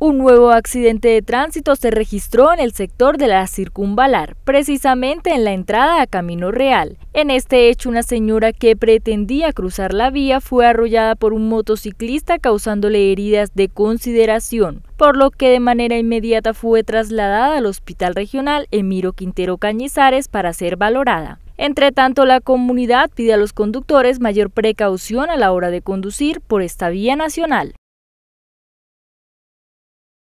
Un nuevo accidente de tránsito se registró en el sector de la circunvalar, precisamente en la entrada a Camino Real. En este hecho, una señora que pretendía cruzar la vía fue arrollada por un motociclista causándole heridas de consideración, por lo que de manera inmediata fue trasladada al Hospital Regional Emiro Quintero Cañizares para ser valorada. Entre tanto, la comunidad pide a los conductores mayor precaución a la hora de conducir por esta vía nacional.